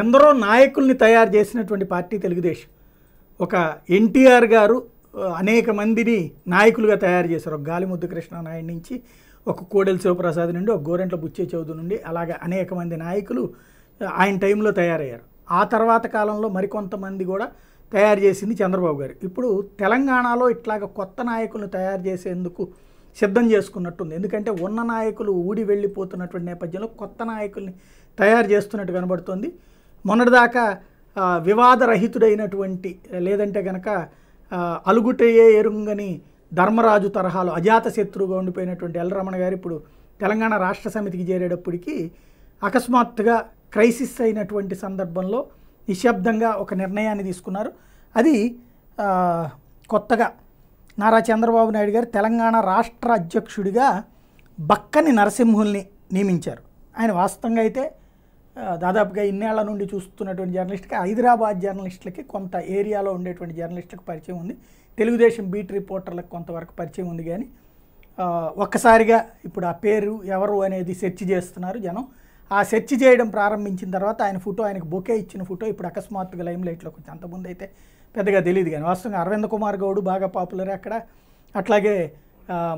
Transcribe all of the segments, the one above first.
ఎందరో నాయకుల్ని తయారు చేసినటువంటి పార్టీ తెలుగుదేశం ఒక ఎన్టీఆర్ గారు అనేక మందిని నాయకులుగా తయారు చేశారు ఒక గాలిముద్దు కృష్ణానాయుడు నుంచి ఒక కోడెల శివప్రసాద్ నుండి ఒక గోరెంట్ల బుచ్చే చౌదు నుండి అలాగే అనేక మంది నాయకులు ఆయన టైంలో తయారయ్యారు ఆ తర్వాత కాలంలో మరికొంతమంది కూడా తయారు చేసింది చంద్రబాబు గారు ఇప్పుడు తెలంగాణలో ఇట్లాగ కొత్త నాయకులను తయారు చేసేందుకు సిద్ధం చేసుకున్నట్టుంది ఎందుకంటే ఉన్న నాయకులు ఊడి వెళ్ళిపోతున్నటువంటి నేపథ్యంలో కొత్త నాయకుల్ని తయారు చేస్తున్నట్టు కనబడుతోంది మొన్నటిదాకా వివాదరహితుడైనటువంటి లేదంటే గనక అలుగుటయే ఎరుంగని ధర్మరాజు తరహాలో అజాతశత్రువుగా ఉండిపోయినటువంటి ఎల్ రమణ గారు ఇప్పుడు తెలంగాణ రాష్ట్ర సమితికి చేరేటప్పటికీ అకస్మాత్తుగా క్రైసిస్ అయినటువంటి సందర్భంలో నిశ్శబ్దంగా ఒక నిర్ణయాన్ని తీసుకున్నారు అది కొత్తగా నారా చంద్రబాబు నాయుడు గారు తెలంగాణ రాష్ట్ర అధ్యక్షుడిగా బక్కని నరసింహుల్ని నియమించారు ఆయన వాస్తవంగా అయితే దాదాపుగా ఇన్నేళ్ల నుండి చూస్తున్నటువంటి జర్నలిస్ట్కి హైదరాబాద్ జర్నలిస్టులకి కొంత ఏరియాలో ఉండేటువంటి జర్నలిస్టులకు పరిచయం ఉంది తెలుగుదేశం బీట్ రిపోర్టర్లకు కొంతవరకు పరిచయం ఉంది కానీ ఒక్కసారిగా ఇప్పుడు ఆ పేరు ఎవరు అనేది సెర్చ్ చేస్తున్నారు జనం ఆ సెర్చ్ చేయడం ప్రారంభించిన తర్వాత ఆయన ఫోటో ఆయనకు బొకే ఇచ్చిన ఫోటో ఇప్పుడు అకస్మాత్తుగా లైమ్ లైట్లోకి కొంచెం అంతకుముందు అయితే పెద్దగా తెలియదు కానీ వాస్తవంగా అరవింద్ కుమార్ గౌడ్ బాగా పాపులర్ అక్కడ అట్లాగే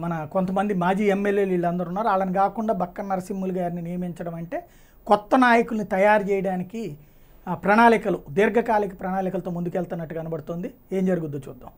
మన కొంతమంది మాజీ ఎమ్మెల్యేలు వీళ్ళందరూ ఉన్నారు వాళ్ళని కాకుండా బక్క నరసింహులు గారిని నియమించడం అంటే కొత్త నాయకుల్ని తయారు చేయడానికి ప్రణాళికలు దీర్ఘకాలిక ప్రణాళికలతో ముందుకెళ్తున్నట్టు కనబడుతుంది ఏం జరుగుద్దో చూద్దాం